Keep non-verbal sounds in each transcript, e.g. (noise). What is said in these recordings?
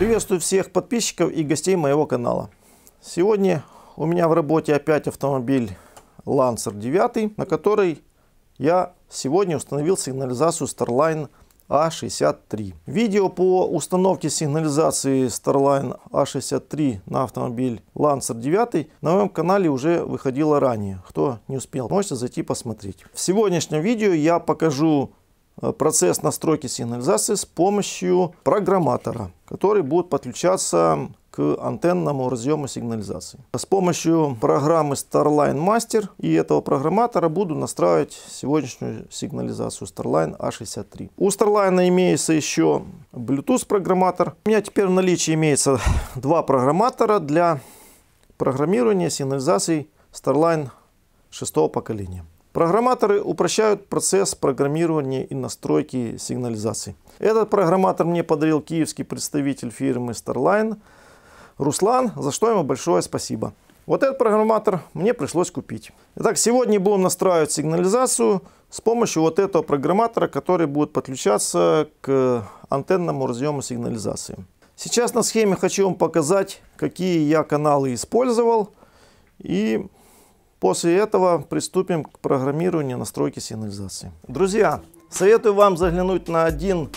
Приветствую всех подписчиков и гостей моего канала. Сегодня у меня в работе опять автомобиль Lancer 9, на который я сегодня установил сигнализацию Starline А63. Видео по установке сигнализации Starline А63 на автомобиль Lancer 9 на моем канале уже выходило ранее. Кто не успел, можете зайти посмотреть. В сегодняшнем видео я покажу Э, процесс настройки сигнализации с помощью программатора, который будет подключаться к антенному разъему сигнализации. С помощью программы Starline Master и этого программатора буду настраивать сегодняшнюю сигнализацию Starline A63. А У Starline имеется еще Bluetooth программатор. У меня теперь в наличии имеется (laughs) два программатора для программирования сигнализаций Starline шестого поколения. Программаторы упрощают процесс программирования и настройки сигнализации. Этот программатор мне подарил киевский представитель фирмы Starline Руслан, за что ему большое спасибо. Вот этот программатор мне пришлось купить. Итак, сегодня будем настраивать сигнализацию с помощью вот этого программатора, который будет подключаться к антенному разъему сигнализации. Сейчас на схеме хочу вам показать, какие я каналы использовал и После этого приступим к программированию настройки сигнализации. Друзья, советую вам заглянуть на один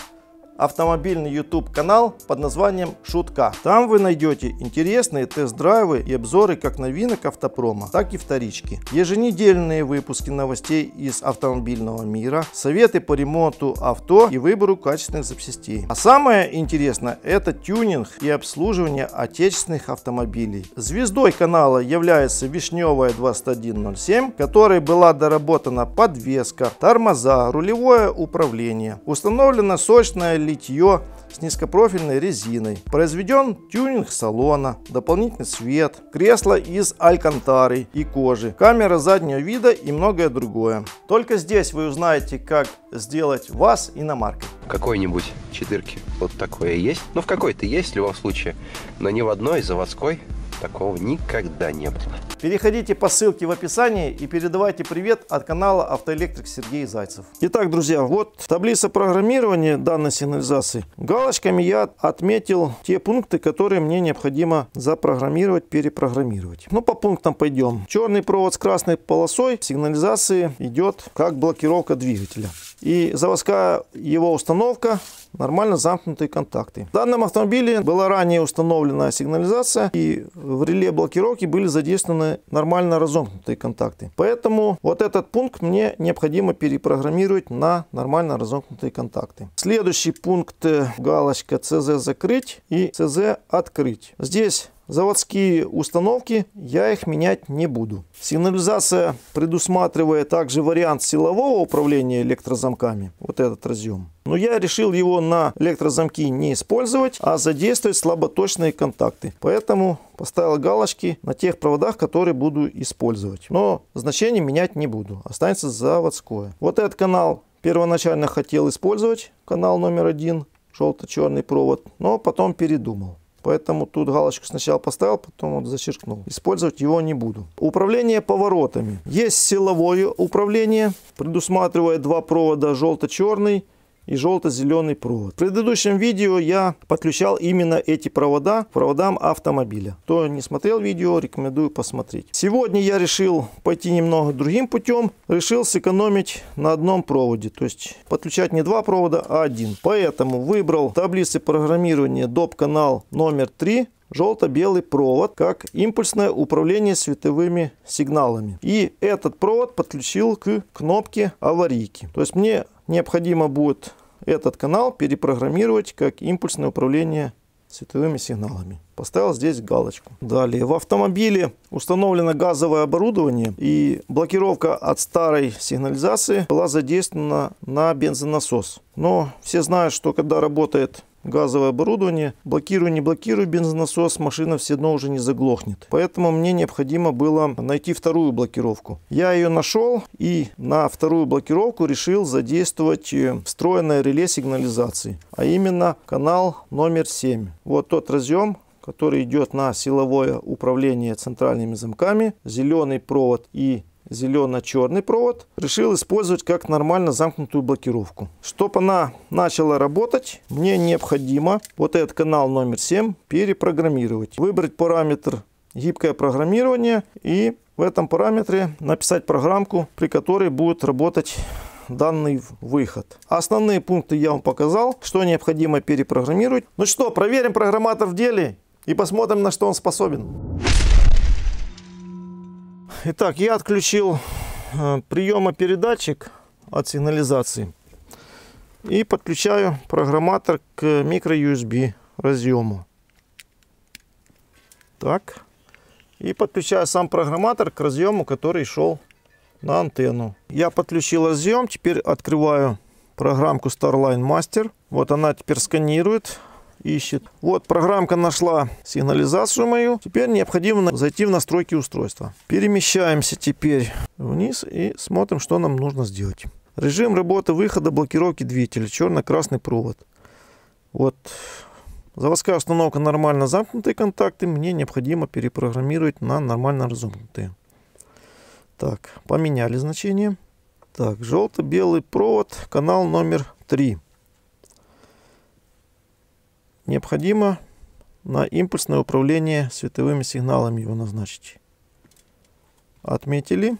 автомобильный YouTube канал под названием «Шутка». Там вы найдете интересные тест-драйвы и обзоры как новинок автопрома, так и вторички. Еженедельные выпуски новостей из автомобильного мира, советы по ремонту авто и выбору качественных запчастей. А самое интересное это тюнинг и обслуживание отечественных автомобилей. Звездой канала является Вишневая 2107, которой была доработана подвеска, тормоза, рулевое управление. Установлена сочная литье с низкопрофильной резиной. Произведен тюнинг салона, дополнительный свет, кресло из алькантары и кожи, камера заднего вида и многое другое. Только здесь вы узнаете, как сделать вас иномаркой. Какой-нибудь четырки вот такое есть? Ну, в какой-то есть в любом случае, но ни в одной заводской такого никогда не было. Переходите по ссылке в описании и передавайте привет от канала Автоэлектрик Сергей Зайцев. Итак, друзья, вот таблица программирования данной сигнализации. Галочками я отметил те пункты, которые мне необходимо запрограммировать, перепрограммировать. Ну, по пунктам пойдем. Черный провод с красной полосой сигнализации идет как блокировка двигателя. И заводская его установка, нормально замкнутые контакты. В данном автомобиле была ранее установлена сигнализация и в реле блокировки были задействованы нормально разомкнутые контакты. Поэтому вот этот пункт мне необходимо перепрограммировать на нормально разомкнутые контакты. Следующий пункт э, галочка CZ закрыть и CZ открыть. Здесь Заводские установки я их менять не буду. Сигнализация предусматривает также вариант силового управления электрозамками. Вот этот разъем. Но я решил его на электрозамки не использовать, а задействовать слаботочные контакты. Поэтому поставил галочки на тех проводах, которые буду использовать. Но значение менять не буду. Останется заводское. Вот этот канал первоначально хотел использовать. Канал номер один. Желто-черный провод. Но потом передумал. Поэтому тут галочку сначала поставил, потом вот зачеркнул. Использовать его не буду. Управление поворотами. Есть силовое управление, предусматривая два провода желто-черный и желто-зеленый провод. В предыдущем видео я подключал именно эти провода к проводам автомобиля. Кто не смотрел видео, рекомендую посмотреть. Сегодня я решил пойти немного другим путем. Решил сэкономить на одном проводе. То есть подключать не два провода, а один. Поэтому выбрал таблицы программирования доп. канал номер 3 желто-белый провод как импульсное управление световыми сигналами. И этот провод подключил к кнопке аварийки. То есть мне необходимо будет этот канал перепрограммировать как импульсное управление световыми сигналами. Поставил здесь галочку. Далее. В автомобиле установлено газовое оборудование и блокировка от старой сигнализации была задействована на бензонасос. Но все знают, что когда работает газовое оборудование. Блокирую, не блокирую бензонасос, машина все равно уже не заглохнет. Поэтому мне необходимо было найти вторую блокировку. Я ее нашел и на вторую блокировку решил задействовать э, встроенное реле сигнализации, а именно канал номер 7. Вот тот разъем, который идет на силовое управление центральными замками, зеленый провод и зелено-черный провод решил использовать как нормально замкнутую блокировку. Чтобы она начала работать, мне необходимо вот этот канал номер 7 перепрограммировать. Выбрать параметр гибкое программирование и в этом параметре написать программку, при которой будет работать данный выход. Основные пункты я вам показал, что необходимо перепрограммировать. Ну что, проверим программатор в деле и посмотрим, на что он способен. Итак, я отключил э, приемопередатчик от сигнализации и подключаю программатор к микро USB разъему. Так. И подключаю сам программатор к разъему, который шел на антенну. Я подключил разъем, теперь открываю программку Starline Master. Вот она теперь сканирует ищет. Вот программка нашла сигнализацию мою. Теперь необходимо зайти в настройки устройства. Перемещаемся теперь вниз и смотрим, что нам нужно сделать. Режим работы выхода блокировки двигателя. Черно-красный провод. Вот заводская установка нормально замкнутые контакты. Мне необходимо перепрограммировать на нормально разомкнутые. Так, поменяли значение. Так, желто-белый провод, канал номер 3 необходимо на импульсное управление световыми сигналами его назначить. Отметили.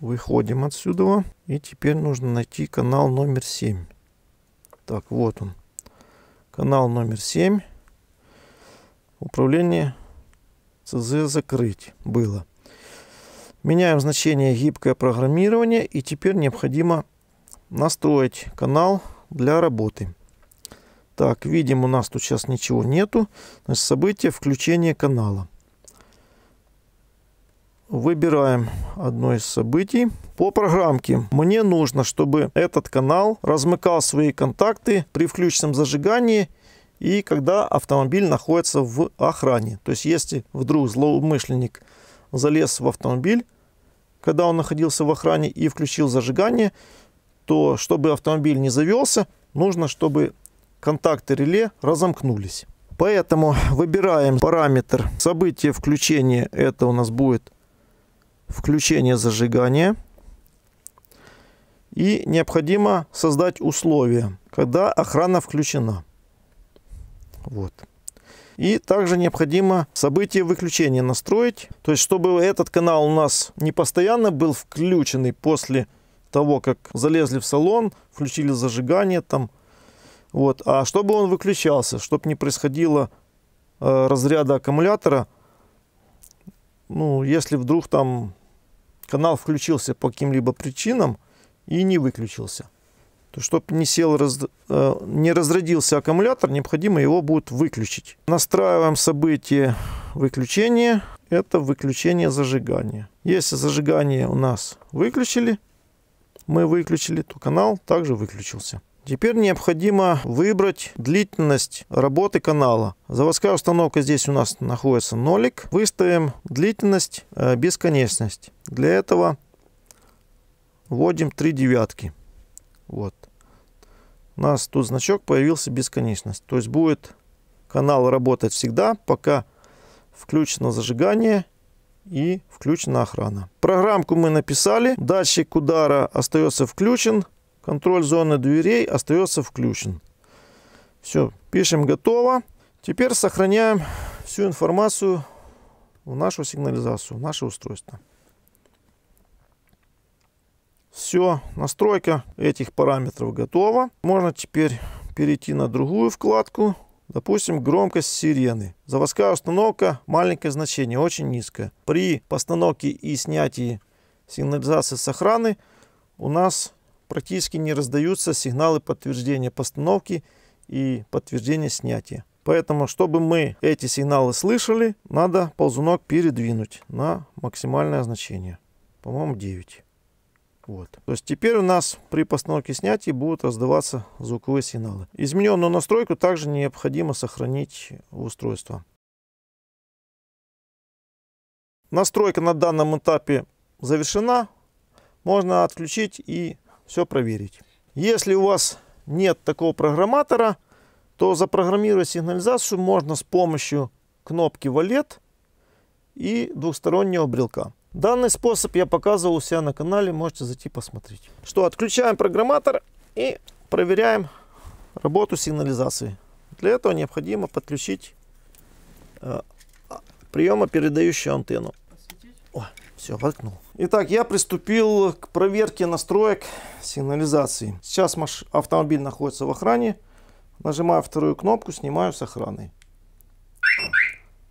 Выходим отсюда. И теперь нужно найти канал номер 7. Так, вот он. Канал номер 7. Управление ЦЗ закрыть было. Меняем значение гибкое программирование. И теперь необходимо настроить канал для работы. Так, видим, у нас тут сейчас ничего нету. Значит, событие включения канала. Выбираем одно из событий. По программке мне нужно, чтобы этот канал размыкал свои контакты при включенном зажигании и когда автомобиль находится в охране. То есть, если вдруг злоумышленник залез в автомобиль, когда он находился в охране и включил зажигание, то чтобы автомобиль не завелся, нужно, чтобы контакты реле разомкнулись. Поэтому выбираем параметр события включения. Это у нас будет включение зажигания. И необходимо создать условия, когда охрана включена. Вот. И также необходимо событие выключения настроить. То есть, чтобы этот канал у нас не постоянно был включенный после того, как залезли в салон, включили зажигание, там вот. А чтобы он выключался, чтобы не происходило э, разряда аккумулятора, ну, если вдруг там канал включился по каким-либо причинам и не выключился, то чтобы не, сел, раз, э, не разрядился аккумулятор, необходимо его будет выключить. Настраиваем событие выключения. Это выключение зажигания. Если зажигание у нас выключили, мы выключили, то канал также выключился. Теперь необходимо выбрать длительность работы канала. Заводская установка здесь у нас находится нолик. Выставим длительность э, бесконечность. Для этого вводим 3 девятки. Вот. У нас тут значок появился бесконечность. То есть будет канал работать всегда, пока включено зажигание и включена охрана. Программку мы написали. Датчик удара остается включен. Контроль зоны дверей остается включен. Все, пишем готово. Теперь сохраняем всю информацию в нашу сигнализацию, в наше устройство. Все, настройка этих параметров готова. Можно теперь перейти на другую вкладку. Допустим, громкость сирены. Заводская установка, маленькое значение, очень низкое. При постановке и снятии сигнализации с охраны у нас практически не раздаются сигналы подтверждения постановки и подтверждения снятия. Поэтому, чтобы мы эти сигналы слышали, надо ползунок передвинуть на максимальное значение. По-моему, 9. Вот. То есть теперь у нас при постановке снятия будут раздаваться звуковые сигналы. Измененную настройку также необходимо сохранить в устройство. Настройка на данном этапе завершена. Можно отключить и все проверить. Если у вас нет такого программатора, то запрограммировать сигнализацию можно с помощью кнопки валет и двухстороннего брелка. Данный способ я показывал у себя на канале, можете зайти посмотреть. Что, отключаем программатор и проверяем работу сигнализации. Для этого необходимо подключить э, а, передающую антенну. Все, воткнул. Итак, я приступил к проверке настроек сигнализации. Сейчас маш... автомобиль находится в охране. Нажимаю вторую кнопку, снимаю с охраны.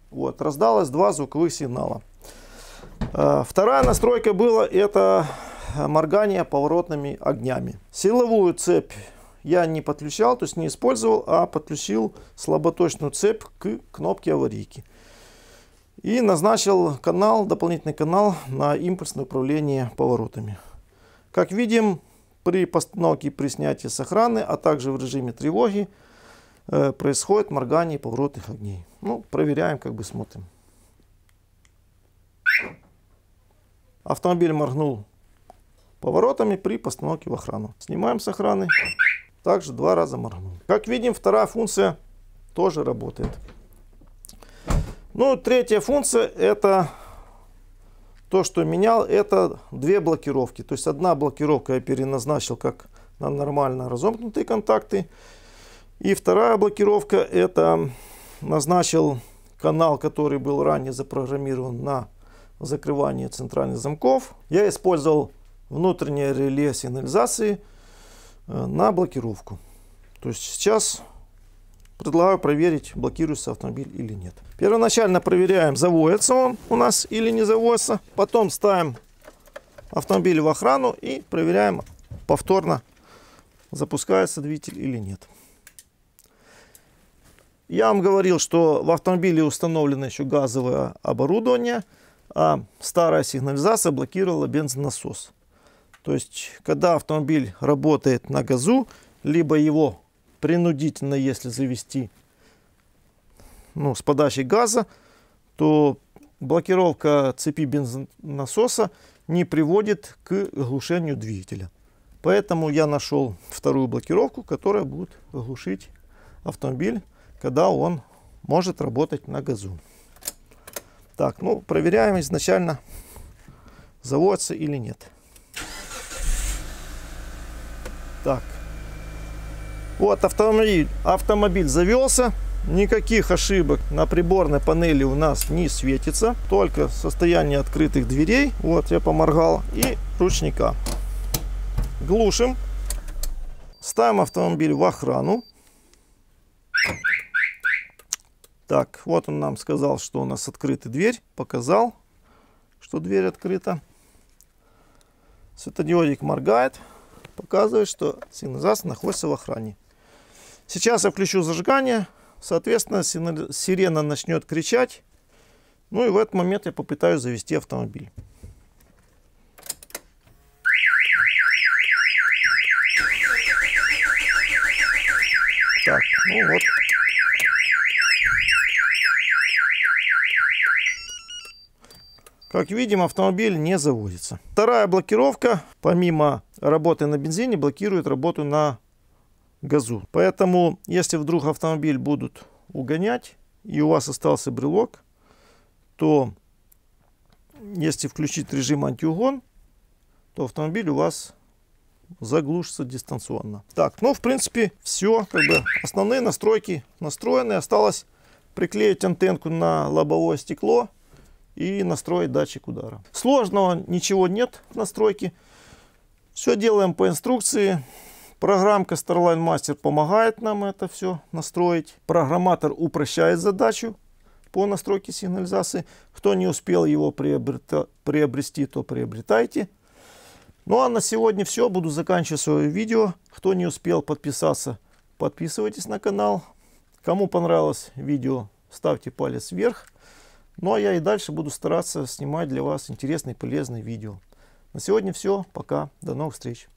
Вот, раздалось два звуковых сигнала. Э, вторая настройка была это моргание поворотными огнями. Силовую цепь я не подключал, то есть не использовал, а подключил слаботочную цепь к кнопке аварийки. И назначил канал, дополнительный канал на импульсное управление поворотами. Как видим, при постановке при снятии с охраны, а также в режиме тревоги, э, происходит моргание поворотных огней. Ну, проверяем, как бы смотрим. Автомобиль моргнул поворотами при постановке в охрану. Снимаем с охраны. Также два раза моргнул. Как видим, вторая функция тоже работает. Ну, третья функция это то, что менял, это две блокировки. То есть одна блокировка я переназначил как на нормально разомкнутые контакты. И вторая блокировка это назначил канал, который был ранее запрограммирован на закрывание центральных замков. Я использовал внутреннее реле сигнализации э, на блокировку. То есть сейчас Предлагаю проверить, блокируется автомобиль или нет. Первоначально проверяем, заводится он у нас или не заводится. Потом ставим автомобиль в охрану и проверяем повторно, запускается двигатель или нет. Я вам говорил, что в автомобиле установлено еще газовое оборудование, а старая сигнализация блокировала бензонасос. То есть, когда автомобиль работает на газу, либо его принудительно, если завести ну, с подачей газа, то блокировка цепи бензонасоса не приводит к глушению двигателя. Поэтому я нашел вторую блокировку, которая будет глушить автомобиль, когда он может работать на газу. Так, ну проверяем изначально, заводится или нет. Так, вот автомобиль, автомобиль завелся, никаких ошибок на приборной панели у нас не светится, только состояние открытых дверей, вот я поморгал, и ручника. Глушим, ставим автомобиль в охрану. Так, вот он нам сказал, что у нас открыта дверь, показал, что дверь открыта. Светодиодик моргает, показывает, что сигнозас находится в охране. Сейчас я включу зажигание, соответственно, сирена начнет кричать. Ну и в этот момент я попытаюсь завести автомобиль. Так, ну вот. Как видим, автомобиль не заводится. Вторая блокировка, помимо работы на бензине, блокирует работу на газу. Поэтому, если вдруг автомобиль будут угонять, и у вас остался брелок, то если включить режим антиугон, то автомобиль у вас заглушится дистанционно. Так, ну, в принципе, все. Как бы основные настройки настроены. Осталось приклеить антенку на лобовое стекло и настроить датчик удара. Сложного ничего нет в настройке. Все делаем по инструкции. Программка Starline Master помогает нам это все настроить. Программатор упрощает задачу по настройке сигнализации. Кто не успел его приобрета, приобрести, то приобретайте. Ну а на сегодня все. Буду заканчивать свое видео. Кто не успел подписаться, подписывайтесь на канал. Кому понравилось видео, ставьте палец вверх. Ну а я и дальше буду стараться снимать для вас интересные и полезные видео. На сегодня все. Пока. До новых встреч.